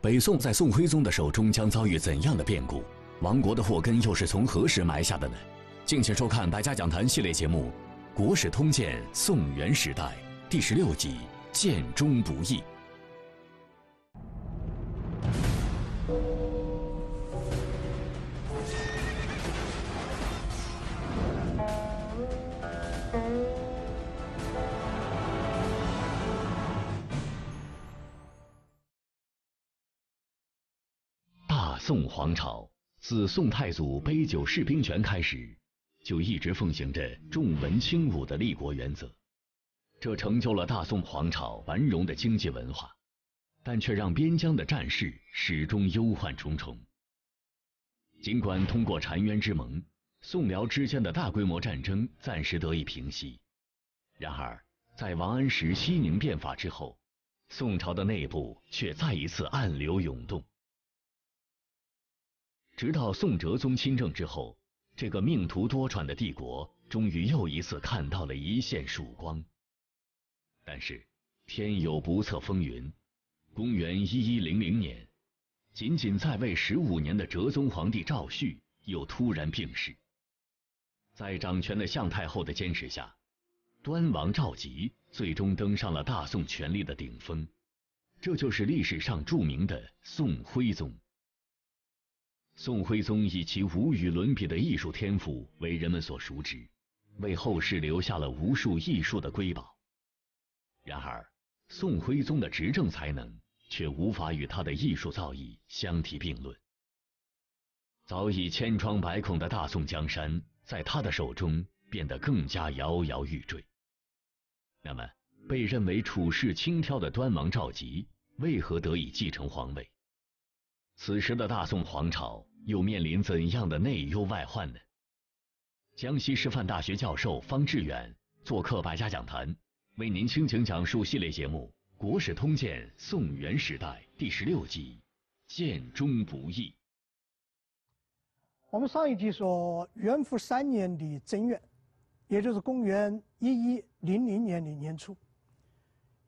北宋在宋徽宗的手中将遭遇怎样的变故？亡国的祸根又是从何时埋下的呢？敬请收看《百家讲坛》系列节目《国史通鉴·宋元时代》第十六集《建中不易》。皇朝自宋太祖杯酒释兵权开始，就一直奉行着重文轻武的立国原则，这成就了大宋皇朝繁荣的经济文化，但却让边疆的战事始终忧患重重。尽管通过澶渊之盟，宋辽之间的大规模战争暂时得以平息，然而在王安石熙宁变法之后，宋朝的内部却再一次暗流涌动。直到宋哲宗亲政之后，这个命途多舛的帝国终于又一次看到了一线曙光。但是，天有不测风云，公元一一零零年，仅仅在位十五年的哲宗皇帝赵煦又突然病逝。在掌权的向太后的坚持下，端王赵佶最终登上了大宋权力的顶峰，这就是历史上著名的宋徽宗。宋徽宗以其无与伦比的艺术天赋为人们所熟知，为后世留下了无数艺术的瑰宝。然而，宋徽宗的执政才能却无法与他的艺术造诣相提并论。早已千疮百孔的大宋江山，在他的手中变得更加摇摇欲坠。那么，被认为处事轻佻的端王赵佶为何得以继承皇位？此时的大宋皇朝。又面临怎样的内忧外患呢？江西师范大学教授方志远做客百家讲坛，为您倾情讲述系列节目《国史通鉴·宋元时代》第十六集《建中不易》。我们上一集说，元符三年的正月，也就是公元一一零零年的年初，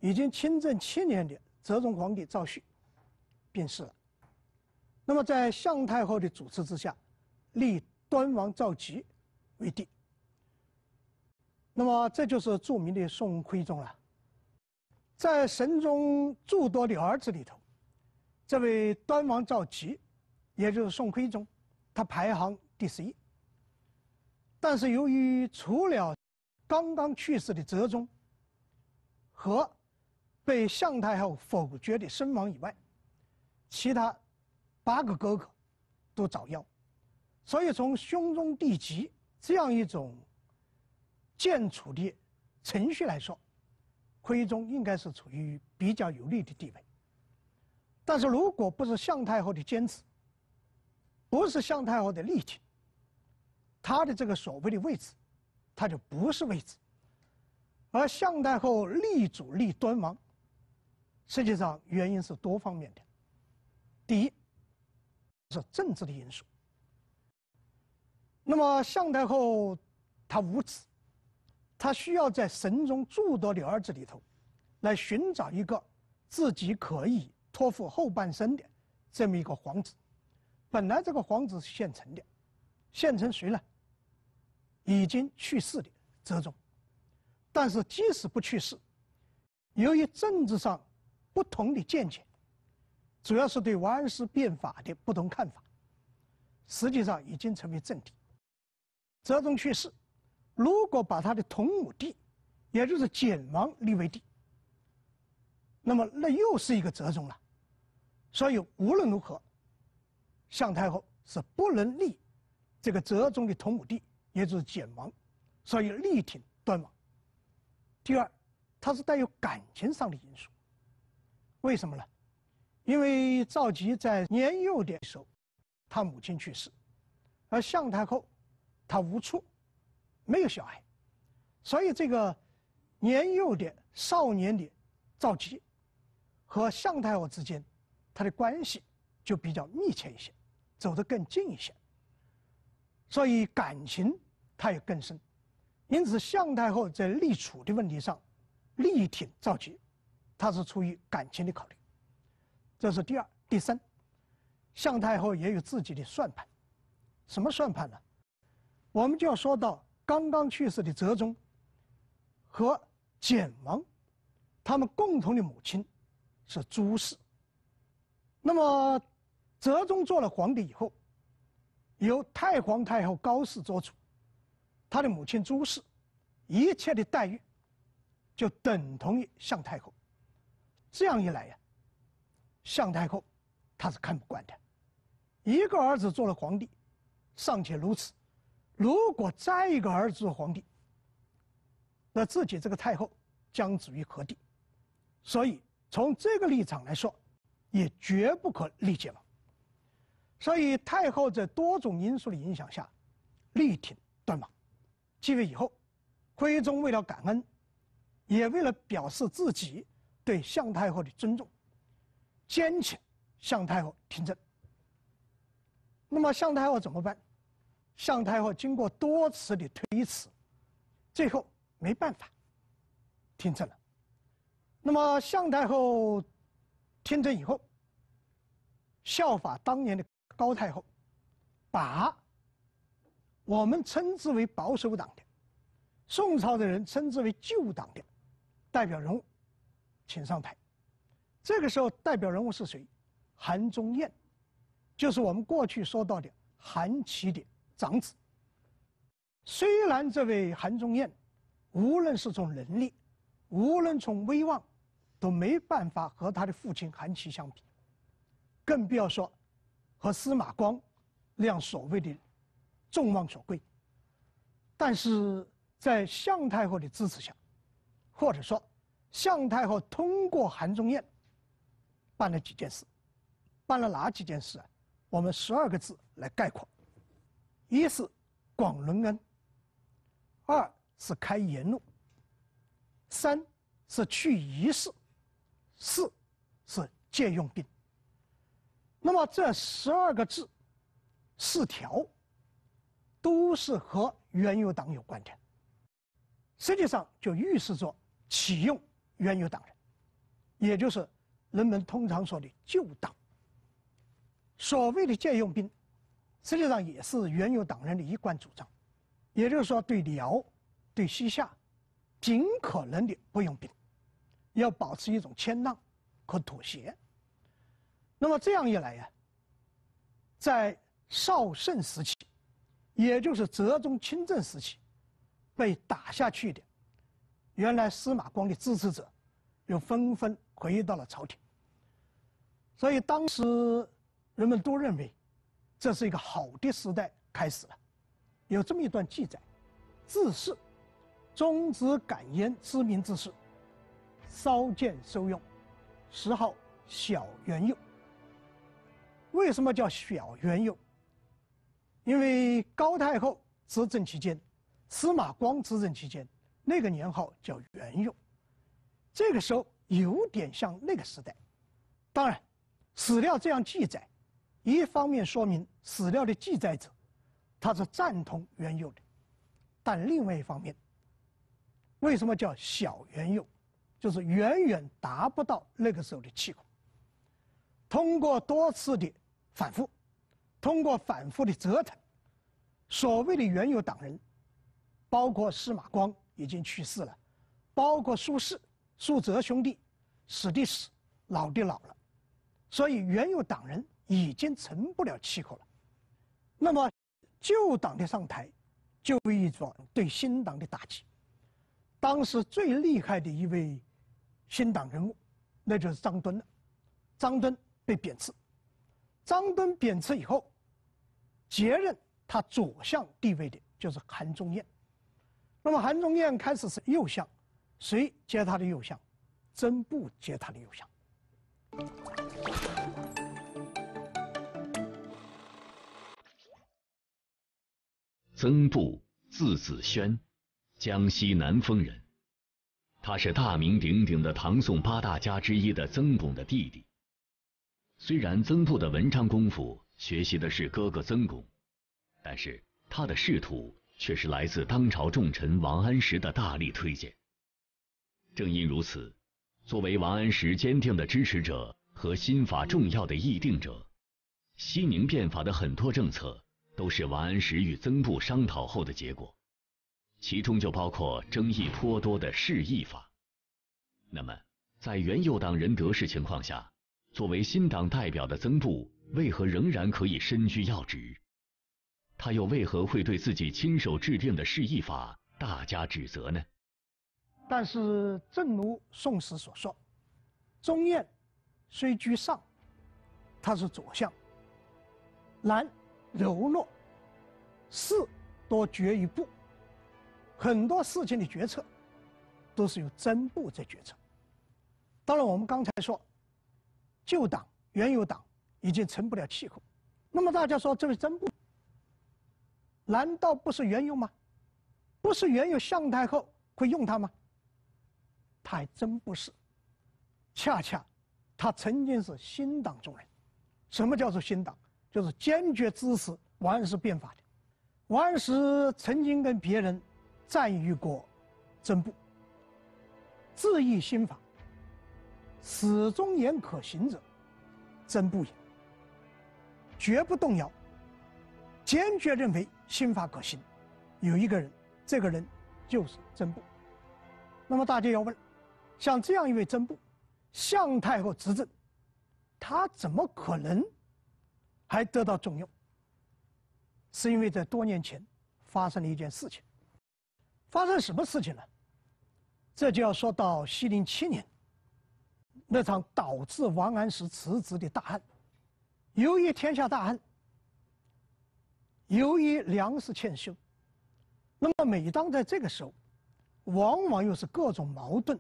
已经亲政七年的哲宗皇帝赵煦病逝了。那么，在向太后的主持之下，立端王赵佶为帝。那么，这就是著名的宋徽宗了。在神宗诸多的儿子里头，这位端王赵佶，也就是宋徽宗，他排行第十一。但是，由于除了刚刚去世的哲宗和被向太后否决的身亡以外，其他。八个哥哥都早夭，所以从兄终弟及这样一种建储的程序来说，徽宗应该是处于比较有利的地位。但是，如果不是向太后的坚持，不是向太后的力挺，他的这个所谓的位置，他就不是位置。而向太后立主立端王，实际上原因是多方面的。第一。是政治的因素。那么，向太后她无子，她需要在神宗诸多的儿子里头，来寻找一个自己可以托付后半生的这么一个皇子。本来这个皇子是现成的，现成谁呢？已经去世的哲宗。但是即使不去世，由于政治上不同的见解。主要是对王安石变法的不同看法，实际上已经成为政敌。哲宗去世，如果把他的同母弟，也就是简王立为帝，那么那又是一个哲宗了。所以无论如何，向太后是不能立这个哲宗的同母弟，也就是简王，所以力挺端王。第二，它是带有感情上的因素。为什么呢？因为赵佶在年幼的时候，他母亲去世，而向太后，她无处，没有小孩，所以这个年幼的少年的赵佶和向太后之间，他的关系就比较密切一些，走得更近一些，所以感情他也更深，因此向太后在立储的问题上，力挺赵佶，他是出于感情的考虑。这是第二、第三，向太后也有自己的算盘，什么算盘呢？我们就要说到刚刚去世的哲宗和简王，他们共同的母亲是朱氏。那么，哲宗做了皇帝以后，由太皇太后高氏做主，他的母亲朱氏一切的待遇就等同于向太后。这样一来呀。向太后，她是看不惯的。一个儿子做了皇帝，尚且如此；如果再一个儿子做皇帝，那自己这个太后将止于何地？所以，从这个立场来说，也绝不可力解了。所以，太后在多种因素的影响下，力挺端王继位以后，徽宗为了感恩，也为了表示自己对向太后的尊重。坚持向太后听政。那么向太后怎么办？向太后经过多次的推辞，最后没办法听政了。那么向太后听政以后，效法当年的高太后，把我们称之为保守党的宋朝的人，称之为旧党的代表人物，请上台。这个时候，代表人物是谁？韩忠彦，就是我们过去说到的韩琦的长子。虽然这位韩忠彦，无论是从能力，无论从威望，都没办法和他的父亲韩琦相比，更不要说和司马光那样所谓的众望所归。但是在向太后的支持下，或者说，向太后通过韩忠彦。办了几件事，办了哪几件事啊？我们十二个字来概括：一是广伦恩，二是开言路，三，是去仪式，四，是借用兵。那么这十二个字，四条，都是和原有党有关的，实际上就预示着启用原有党人，也就是。人们通常说的旧党，所谓的借用兵，实际上也是原有党人的一贯主张，也就是说，对辽、对西夏，尽可能的不用兵，要保持一种谦让和妥协。那么这样一来呀，在绍圣时期，也就是哲宗亲政时期，被打下去的，原来司马光的支持者，又纷纷。回到了朝廷，所以当时人们都认为这是一个好的时代开始了。有这么一段记载：自是宗子敢焉知名之事，稍见收用，时号小元佑。为什么叫小元佑？因为高太后执政期间，司马光执政期间，那个年号叫元佑，这个时候。有点像那个时代，当然，史料这样记载，一方面说明史料的记载者，他是赞同元佑的，但另外一方面，为什么叫小元佑，就是远远达不到那个时候的气魄。通过多次的反复，通过反复的折腾，所谓的元佑党人，包括司马光已经去世了，包括苏轼。苏泽兄弟，死的死，老的老了，所以原有党人已经成不了气候了。那么，旧党的上台，就一种对新党的打击。当时最厉害的一位新党人物，那就是张敦了。张敦被贬斥，张敦贬斥以后，接任他左相地位的就是韩忠彦。那么韩忠彦开始是右相。谁接他的右相？曾布接他的右相。曾布字子轩，江西南丰人。他是大名鼎鼎的唐宋八大家之一的曾巩的弟弟。虽然曾布的文章功夫学习的是哥哥曾巩，但是他的仕途却是来自当朝重臣王安石的大力推荐。正因如此，作为王安石坚定的支持者和新法重要的议定者，西宁变法的很多政策都是王安石与曾布商讨后的结果，其中就包括争议颇多的释义法。那么，在原右党人得势情况下，作为新党代表的曾布为何仍然可以身居要职？他又为何会对自己亲手制定的释义法大加指责呢？但是正如《宋史》所说，中燕虽居上，他是左相，然柔弱，事多决于部。很多事情的决策都是由真部在决策。当然，我们刚才说，旧党原有党已经成不了气候。那么大家说，这位真部难道不是原有吗？不是原有向太后会用他吗？他还真不是，恰恰他曾经是新党中人。什么叫做新党？就是坚决支持王安石变法的。王安石曾经跟别人赞誉过曾布，自意新法，始终言可行者，曾布也，绝不动摇，坚决认为新法可行。有一个人，这个人就是曾布。那么大家要问？像这样一位征部，向太后执政，他怎么可能还得到重用？是因为在多年前发生了一件事情，发生什么事情呢？这就要说到熙宁七年那场导致王安石辞职的大案。由于天下大旱，由于粮食欠修，那么每当在这个时候，往往又是各种矛盾。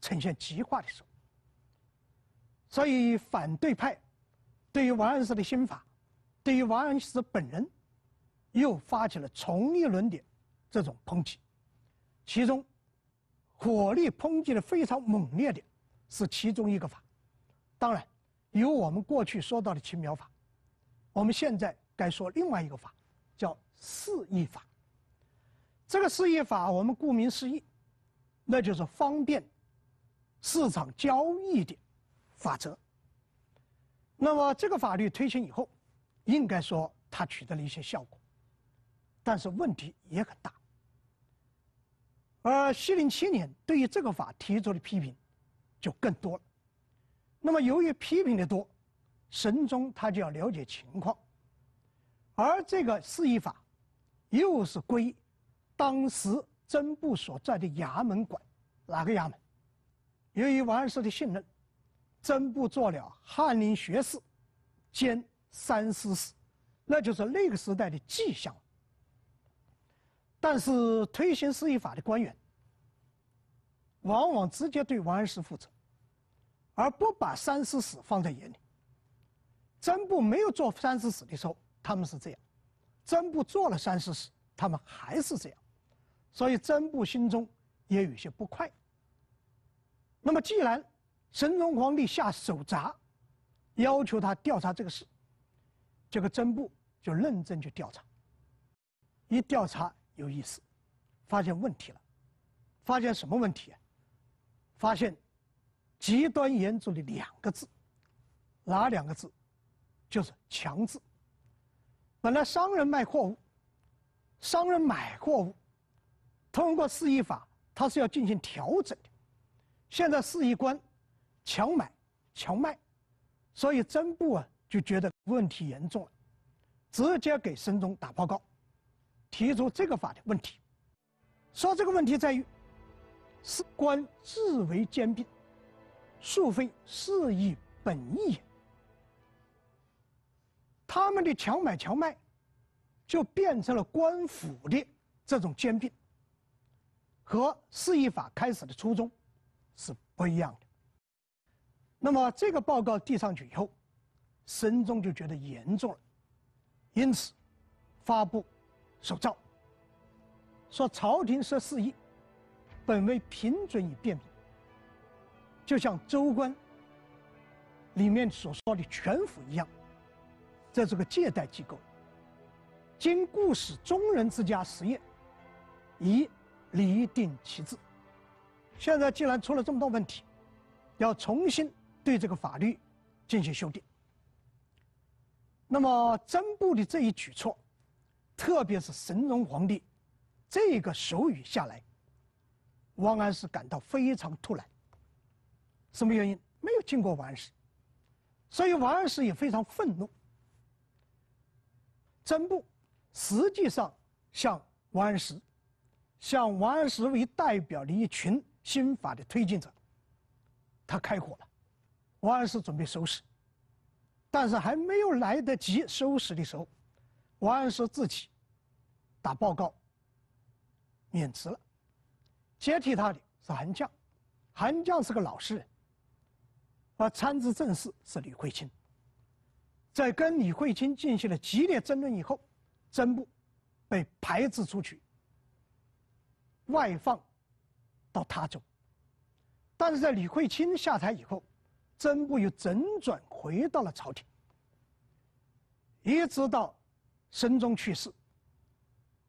呈现极化的时候，所以反对派对于王安石的新法，对于王安石本人，又发起了重一轮的这种抨击，其中火力抨击的非常猛烈的是其中一个法，当然有我们过去说到的青苗法，我们现在该说另外一个法，叫四义法。这个四义法我们顾名思义，那就是方便。市场交易的法则。那么这个法律推行以后，应该说它取得了一些效果，但是问题也很大。而熙宁七年，对于这个法提出的批评就更多了。那么由于批评的多，神宗他就要了解情况，而这个四一法又是归当时征部所在的衙门管，哪个衙门？由于王安石的信任，曾布做了翰林学士，兼三司使，那就是那个时代的迹象。但是推行新法的官员，往往直接对王安石负责，而不把三司使放在眼里。曾布没有做三司使的时候，他们是这样；曾布做了三司使，他们还是这样，所以曾布心中也有些不快。那么，既然神宗皇帝下手札，要求他调查这个事，这个征部就认真去调查。一调查有意思，发现问题了，发现什么问题啊？发现极端严重的两个字，哪两个字？就是“强”字。本来商人卖货物，商人买货物，通过市易法，它是要进行调整的。现在肆意官，强买强卖，所以曾布啊就觉得问题严重了，直接给申宗打报告，提出这个法的问题，说这个问题在于，是官自为兼并，庶非肆意本意。他们的强买强卖，就变成了官府的这种兼并，和市意法开始的初衷。是不一样的。那么这个报告递上去以后，神宗就觉得严重了，因此发布手诏说：“朝廷设四议，本为平准以辨别，就像州官里面所说的‘权府’一样，在这个借贷机构，经故事中人之家实验，以厘定其制。”现在既然出了这么多问题，要重新对这个法律进行修订。那么，曾布的这一举措，特别是神农皇帝这个手语下来，王安石感到非常突然。什么原因？没有经过王安石，所以王安石也非常愤怒。曾布实际上像王安石，像王安石为代表的一群。新法的推进者，他开火了，王安石准备收拾，但是还没有来得及收拾的时候，王安石自己打报告免职了，接替他的是韩绛，韩绛是个老实人，而参知政事是李慧卿，在跟李慧卿进行了激烈争论以后，曾布被排斥出去，外放。到他州，但是在李慧清下台以后，曾部又整转回到了朝廷，一直到神宗去世，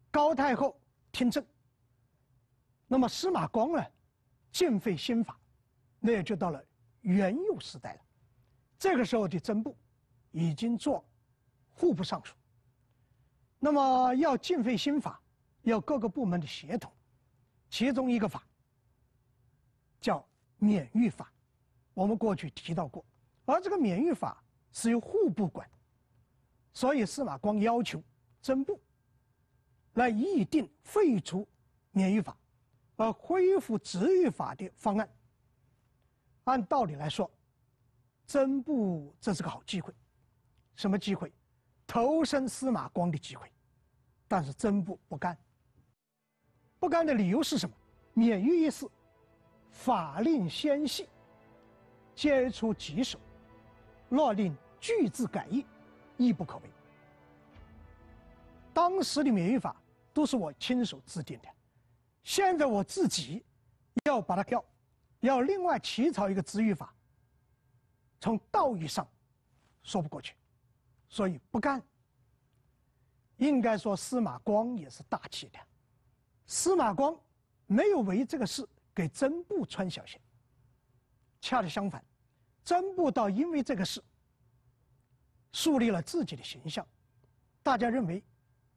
高太后听政。那么司马光呢，尽废新法，那也就到了元佑时代了。这个时候的曾部已经做户部尚书。那么要尽废新法，要各个部门的协同，其中一个法。叫免疫法，我们过去提到过，而这个免疫法是由户部管，所以司马光要求征部来议定废除免疫法，而恢复职役法的方案。按道理来说，征部这是个好机会，什么机会？投身司马光的机会。但是征部不干，不干的理由是什么？免役一事。法令纤细，皆出棘手；若令句字改义，亦不可为。当时的免疫法都是我亲手制定的，现在我自己要把它改，要另外起草一个止役法，从道义上说不过去，所以不干。应该说司马光也是大气的，司马光没有为这个事。给曾布穿小鞋，恰恰相反，曾布倒因为这个事树立了自己的形象，大家认为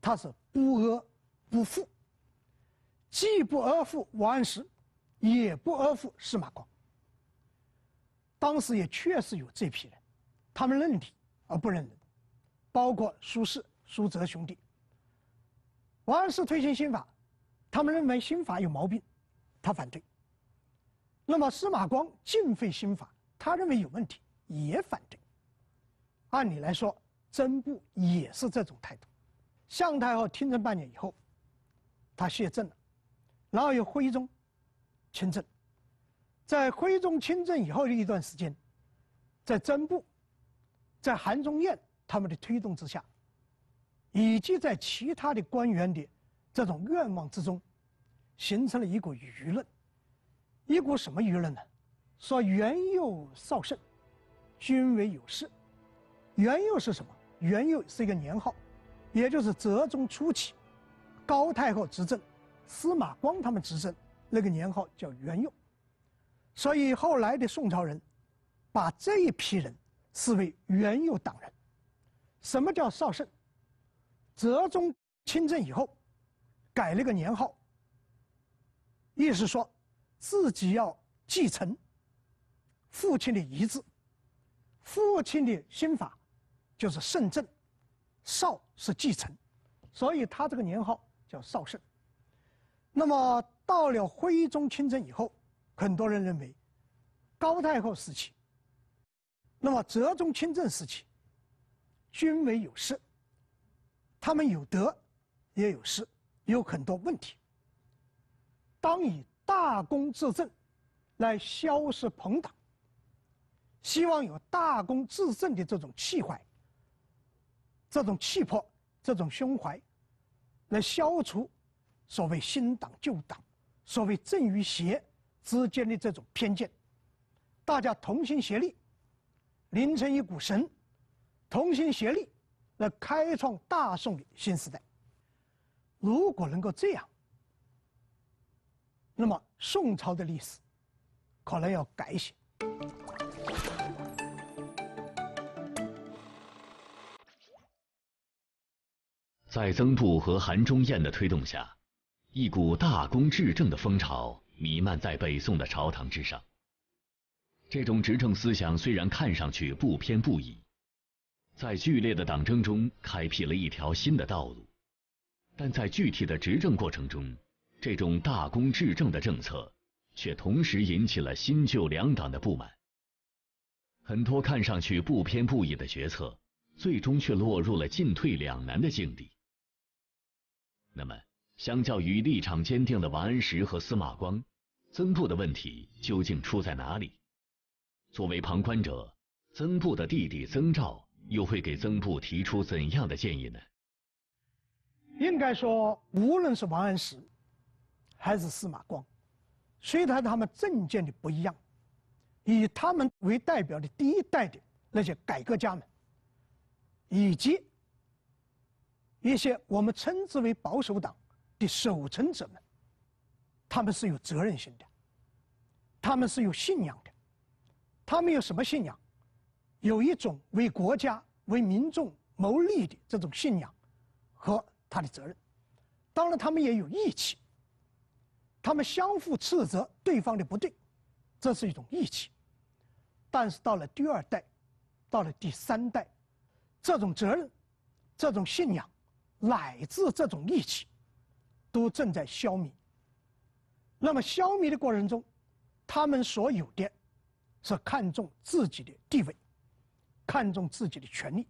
他是不阿不富，既不阿附王安石，也不阿附司马光。当时也确实有这批人，他们认理而不认人，包括苏轼、苏辙兄弟。王安石推行新法，他们认为新法有毛病，他反对。那么司马光尽废新法，他认为有问题，也反对。按理来说，征部也是这种态度。向太后听政半年以后，他卸政了，然后由徽宗亲政。在徽宗亲政以后的一段时间，在征部、在韩宗彦他们的推动之下，以及在其他的官员的这种愿望之中，形成了一股舆论。一股什么舆论呢？说元佑少圣，君为有事。元佑是什么？元佑是一个年号，也就是哲宗初期，高太后执政，司马光他们执政，那个年号叫元佑。所以后来的宋朝人，把这一批人视为元佑党人。什么叫少圣？哲宗亲政以后，改了个年号，意思说。自己要继承父亲的遗志，父亲的心法就是圣政，少是继承，所以他这个年号叫少圣。那么到了徽宗亲政以后，很多人认为高太后时期，那么哲宗亲政时期，均为有失，他们有德也有失，有很多问题，当以。大公至正，来消失朋党。希望有大公至正的这种气怀、这种气魄、这种胸怀，来消除所谓新党旧党、所谓正与邪之间的这种偏见。大家同心协力，凝成一股绳，同心协力来开创大宋的新时代。如果能够这样。那么，宋朝的历史可能要改写。在曾布和韩忠彦的推动下，一股大公治政的风潮弥漫在北宋的朝堂之上。这种执政思想虽然看上去不偏不倚，在剧烈的党争中开辟了一条新的道路，但在具体的执政过程中。这种大功至政的政策，却同时引起了新旧两党的不满。很多看上去不偏不倚的决策，最终却落入了进退两难的境地。那么，相较于立场坚定的王安石和司马光，曾布的问题究竟出在哪里？作为旁观者，曾布的弟弟曾肇又会给曾布提出怎样的建议呢？应该说，无论是王安石，还是司马光，虽然他们政见的不一样，以他们为代表的第一代的那些改革家们，以及一些我们称之为保守党的守成者们，他们是有责任心的，他们是有信仰的，他们有什么信仰？有一种为国家、为民众谋利的这种信仰和他的责任。当然，他们也有义气。他们相互斥责对方的不对，这是一种义气。但是到了第二代，到了第三代，这种责任、这种信仰，乃至这种义气，都正在消弭。那么消弭的过程中，他们所有的是看重自己的地位，看重自己的权利，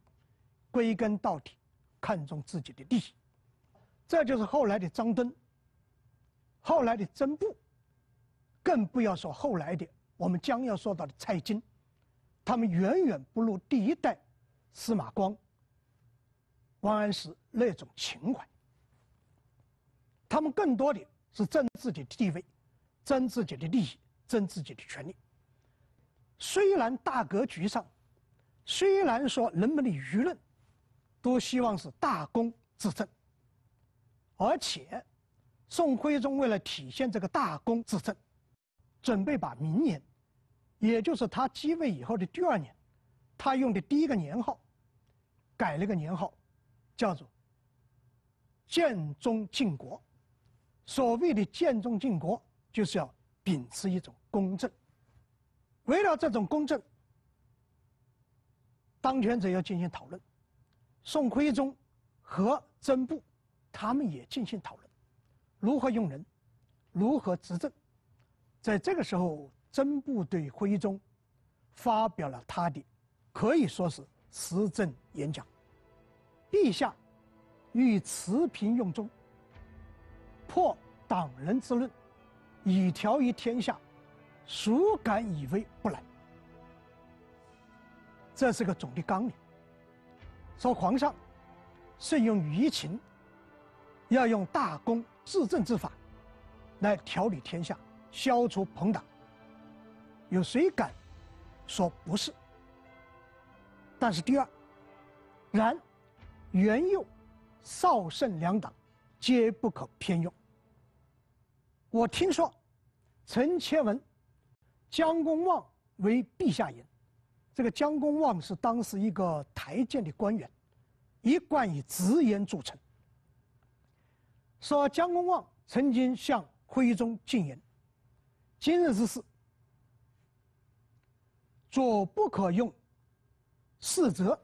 归根到底，看重自己的利益。这就是后来的张敦。后来的征布，更不要说后来的我们将要说到的蔡京，他们远远不如第一代司马光、王安石那种情怀。他们更多的是争自己的地位，争自己的利益，争自己的权利。虽然大格局上，虽然说人们的舆论都希望是大公治政，而且。宋徽宗为了体现这个大公至正，准备把明年，也就是他继位以后的第二年，他用的第一个年号，改了个年号，叫做“建中靖国”。所谓的“建中靖国”，就是要秉持一种公正。为了这种公正，当权者要进行讨论。宋徽宗和曾布他们也进行讨论。如何用人，如何执政，在这个时候，真布对徽宗发表了他的可以说是施政演讲。陛下欲持平用中，破党人之论，以调于天下，孰敢以为不然？这是个总的纲领。说皇上慎用舆情。要用大公治政之法来调理天下，消除朋党。有谁敢说不是？但是第二，然元佑、绍圣两党皆不可偏用。我听说陈谦文、姜公望为陛下言，这个姜公望是当时一个台谏的官员，一贯以直言著称。说江公望曾经向徽宗进言：“今日之事，左不可用，四则，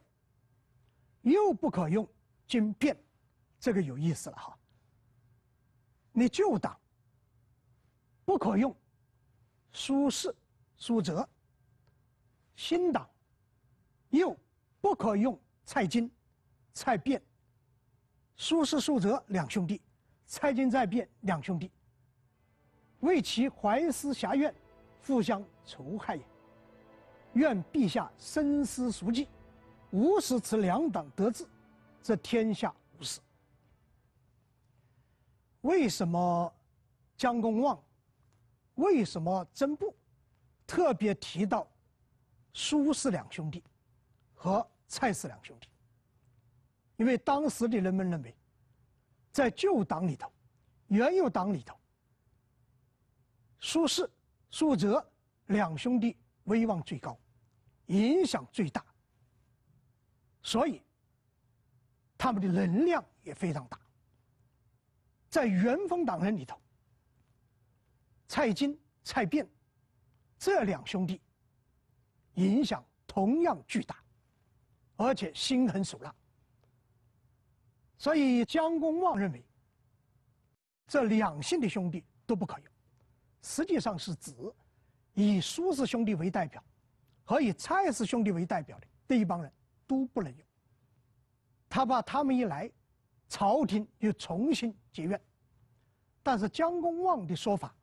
右不可用，金变。这个有意思了哈。你旧党不可用，苏轼、苏辙；新党又不可用，蔡京、蔡卞。苏轼、苏辙两兄弟。”蔡京在变，两兄弟为其怀思侠怨，互相仇害也。愿陛下深思熟计，无使此两党得志，则天下无事。为什么江公望、为什么曾布，特别提到苏氏两兄弟和蔡氏两兄弟？因为当时的人们认为。在旧党里头，原有党里头，苏轼、苏辙两兄弟威望最高，影响最大，所以他们的能量也非常大。在元丰党人里头，蔡京、蔡卞这两兄弟影响同样巨大，而且心狠手辣。所以江公望认为，这两姓的兄弟都不可用，实际上是指以苏氏兄弟为代表和以蔡氏兄弟为代表的这一帮人都不能用。他怕他们一来，朝廷又重新结怨。但是江公望的说法，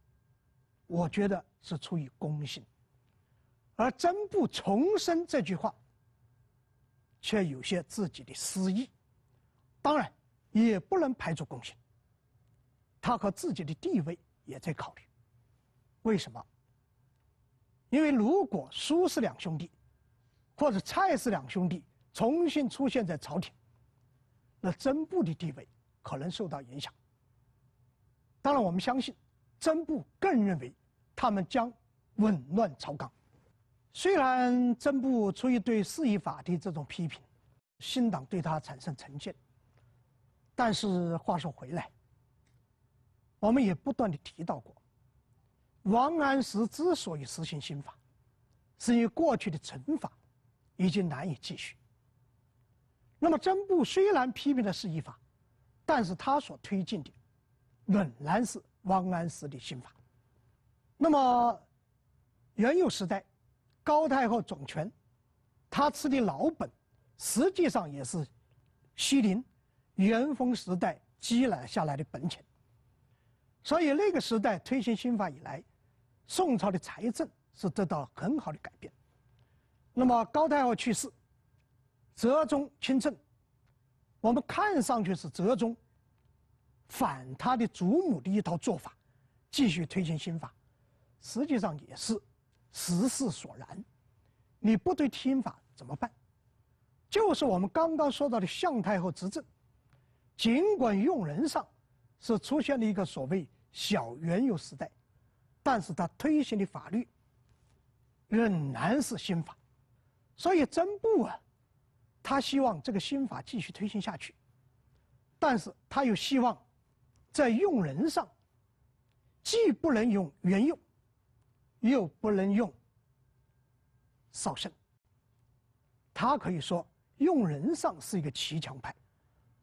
我觉得是出于公心，而真不重申这句话，却有些自己的私意。当然，也不能排除共性。他和自己的地位也在考虑。为什么？因为如果苏氏两兄弟，或者蔡氏两兄弟重新出现在朝廷，那曾布的地位可能受到影响。当然，我们相信曾布更认为，他们将紊乱朝纲。虽然曾布出于对《四夷法》的这种批评，新党对他产生成见。但是话说回来，我们也不断的提到过，王安石之所以实行新法，是因为过去的惩罚已经难以继续。那么曾布虽然批评的是依法，但是他所推进的仍然是王安石的新法。那么元佑时代，高太后总权，他吃的老本实际上也是西陵。元丰时代积累下来的本钱，所以那个时代推行新法以来，宋朝的财政是得到很好的改变。那么高太后去世，哲宗亲政，我们看上去是哲宗反他的祖母的一套做法，继续推行新法，实际上也是时势所然。你不对新法怎么办？就是我们刚刚说到的向太后执政。尽管用人上是出现了一个所谓“小原有时代”，但是他推行的法律，仍然是新法，所以真不啊，他希望这个新法继续推行下去，但是他又希望，在用人上，既不能用原用，又不能用少胜。他可以说用人上是一个骑墙派。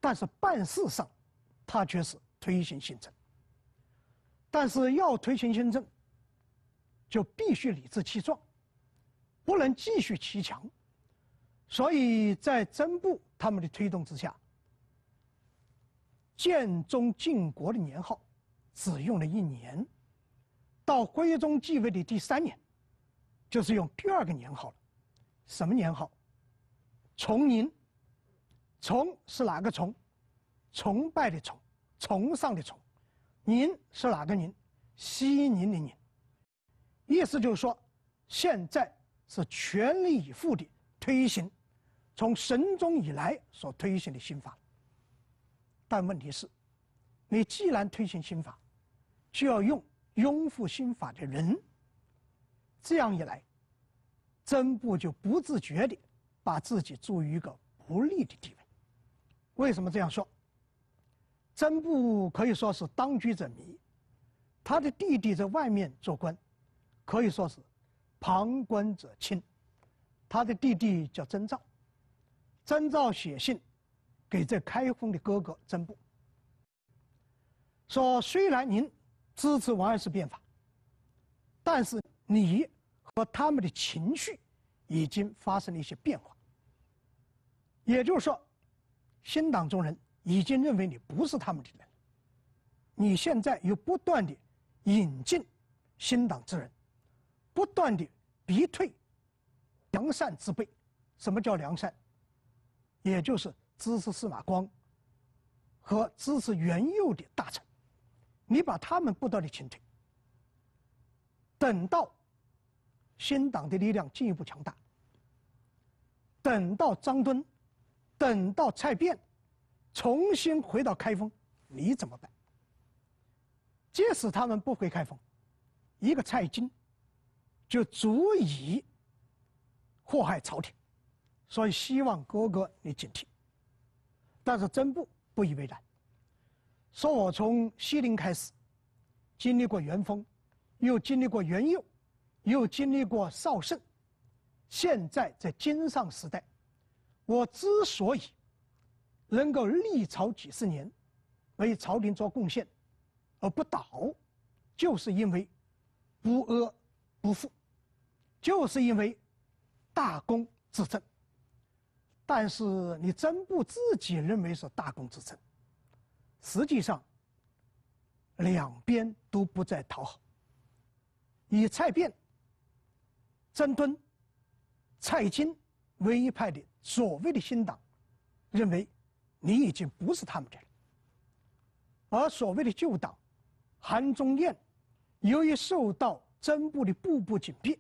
但是办事上，他却是推行新政。但是要推行新政，就必须理直气壮，不能继续骑墙。所以在曾部他们的推动之下，建中靖国的年号，只用了一年，到徽宗继位的第三年，就是用第二个年号了。什么年号？崇宁。崇是哪个崇？崇拜的崇，崇尚的崇。宁是哪个宁？西宁的宁。意思就是说，现在是全力以赴地推行从神宗以来所推行的新法。但问题是，你既然推行新法，就要用拥护新法的人。这样一来，真布就不自觉地把自己置于一个不利的地位。为什么这样说？曾布可以说是当局者迷，他的弟弟在外面做官，可以说是旁观者清。他的弟弟叫曾肇，曾肇写信给在开封的哥哥曾布，说：“虽然您支持王安石变法，但是你和他们的情绪已经发生了一些变化。”也就是说。新党中人已经认为你不是他们的人，你现在又不断的引进新党之人，不断的逼退良善之辈。什么叫良善？也就是支持司马光和支持元佑的大臣。你把他们不断的清退。等到新党的力量进一步强大，等到张敦。等到蔡卞重新回到开封，你怎么办？即使他们不回开封，一个蔡京就足以祸害朝廷，所以希望哥哥你警惕。但是曾布不以为然，说我从西陵开始，经历过元丰，又经历过元佑，又经历过绍圣，现在在经上时代。我之所以能够历朝几十年为朝廷做贡献而不倒，就是因为不阿不富，就是因为大公执政。但是你真不自己认为是大公执政，实际上两边都不在讨好，以蔡卞、曾敦、蔡京为一派的。所谓的新党认为你已经不是他们的人，而所谓的旧党韩忠彦，由于受到曾部的步步紧逼，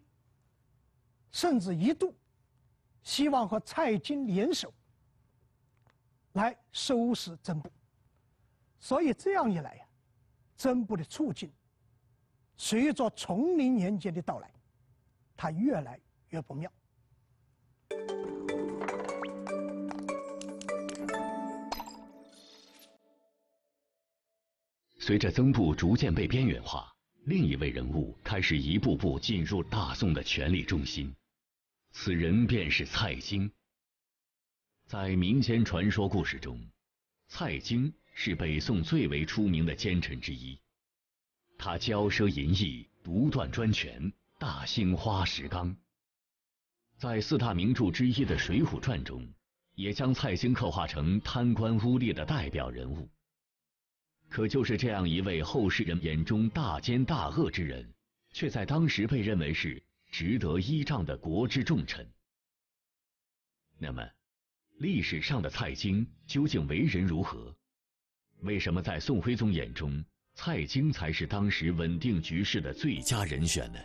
甚至一度希望和蔡京联手来收拾曾部，所以这样一来呀，曾部的处境随着崇宁年间的到来，他越来越不妙。随着曾布逐渐被边缘化，另一位人物开始一步步进入大宋的权力中心。此人便是蔡京。在民间传说故事中，蔡京是北宋最为出名的奸臣之一。他骄奢淫逸、独断专权、大兴花石纲。在四大名著之一的《水浒传》中，也将蔡京刻画成贪官污吏的代表人物。可就是这样一位后世人眼中大奸大恶之人，却在当时被认为是值得依仗的国之重臣。那么，历史上的蔡京究竟为人如何？为什么在宋徽宗眼中，蔡京才是当时稳定局势的最佳人选呢？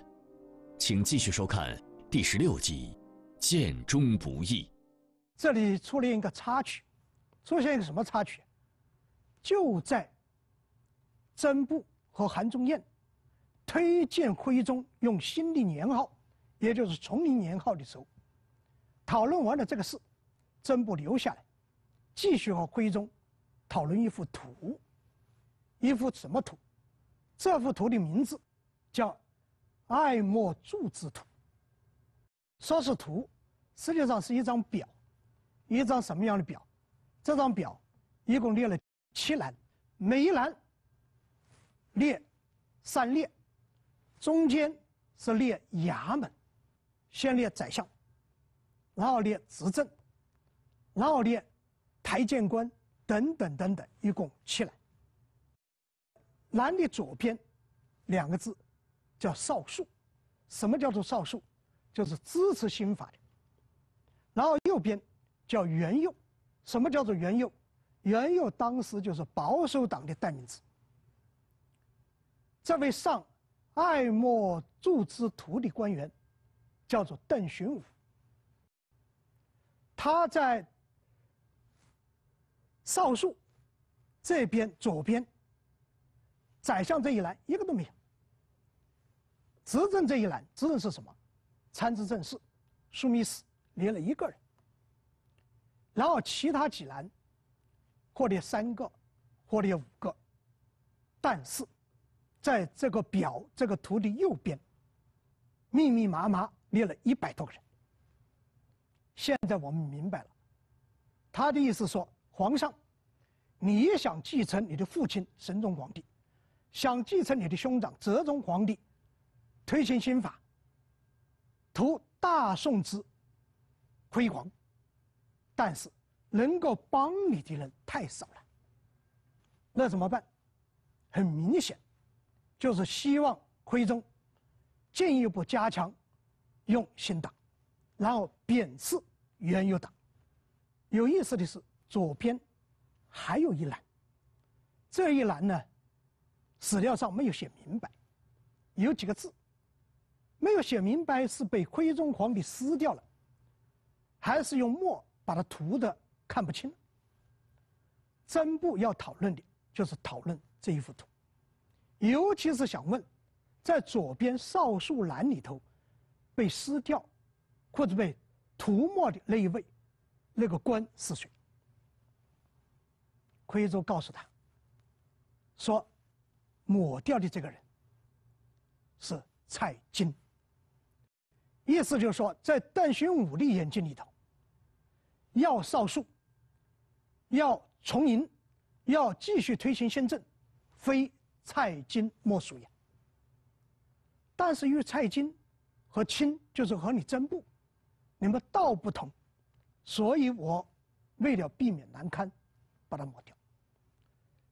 请继续收看第十六集《建中不易》。这里出了一个插曲，出现一个什么插曲？就在曾布和韩忠彦推荐徽宗用新的年号，也就是崇宁年号的时候，讨论完了这个事，曾布留下来，继续和徽宗讨论一幅图，一幅什么图？这幅图的名字叫《爱莫助之图》。说是图，实际上是一张表，一张什么样的表？这张表一共列了七栏，每一栏。列，三列，中间是列衙门，先列宰相，然后列执政，然后列台谏官等等等等，一共七栏。栏的左边两个字叫“少数，什么叫做“少数？就是支持新法的。然后右边叫“元佑”，什么叫做“元佑”？元佑当时就是保守党的代名词。这位上爱莫助之徒的官员，叫做邓寻武。他在少数这边左边，宰相这一栏一个都没有。执政这一栏，执政是什么？参知政事、枢密使，连了一个人。然后其他几栏，或列三个，或列五个，但是。在这个表、这个图的右边，密密麻麻列了一百多个人。现在我们明白了，他的意思说：皇上，你想继承你的父亲神宗皇帝，想继承你的兄长哲宗皇帝，推行新法，图大宋之辉煌，但是能够帮你的人太少了。那怎么办？很明显。就是希望徽宗进一步加强用新党，然后贬斥原有党。有意思的是，左边还有一栏，这一栏呢，史料上没有写明白，有几个字没有写明白，是被徽宗皇帝撕掉了，还是用墨把它涂的看不清真部要讨论的就是讨论这一幅图。尤其是想问，在左边少数栏里头被撕掉或者被涂抹的那一位，那个官是谁？奎州告诉他，说抹掉的这个人是蔡京。意思就是说，在段雄武的眼睛里头，要少数，要重营，要继续推行新政，非。蔡京莫属也，但是与蔡京和亲就是和你争部，你们道不同，所以我为了避免难堪，把它抹掉，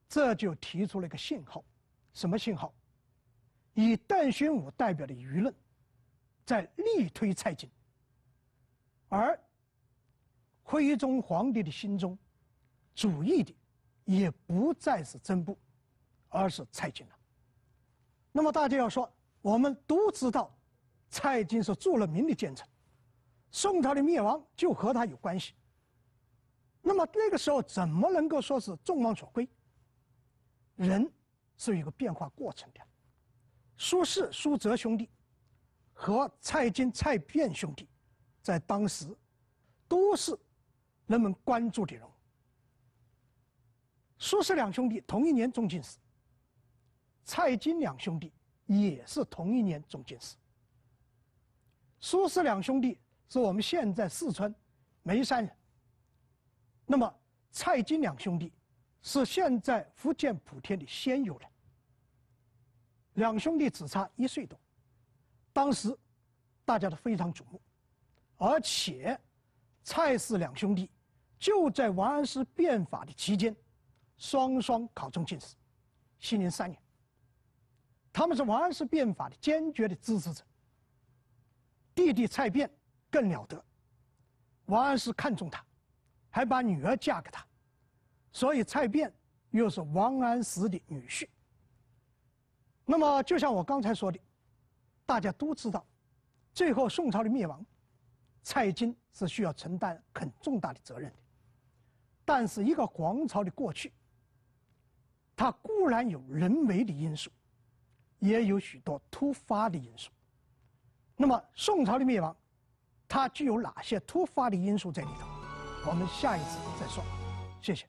这就提出了一个信号，什么信号？以戴宣武代表的舆论，在力推蔡京，而徽宗皇帝的心中，主意的也不再是真部。而是蔡京了。那么大家要说，我们都知道，蔡京是著了名的奸臣，宋朝的灭亡就和他有关系。那么那个时候，怎么能够说是众望所归？人是有一个变化过程的。苏轼、苏辙兄弟和蔡京、蔡卞兄弟，在当时都是人们关注的人物。苏轼两兄弟同一年中进士。蔡京两兄弟也是同一年中进士。苏轼两兄弟是我们现在四川眉山人。那么蔡京两兄弟是现在福建莆田的仙游人。两兄弟只差一岁多，当时大家都非常瞩目，而且蔡氏两兄弟就在王安石变法的期间，双双考中进士，熙宁三年。他们是王安石变法的坚决的支持者。弟弟蔡卞更了得，王安石看中他，还把女儿嫁给他，所以蔡卞又是王安石的女婿。那么，就像我刚才说的，大家都知道，最后宋朝的灭亡，蔡京是需要承担很重大的责任的。但是，一个皇朝的过去，它固然有人为的因素。也有许多突发的因素。那么，宋朝的灭亡，它具有哪些突发的因素在里头？我们下一次再说。谢谢。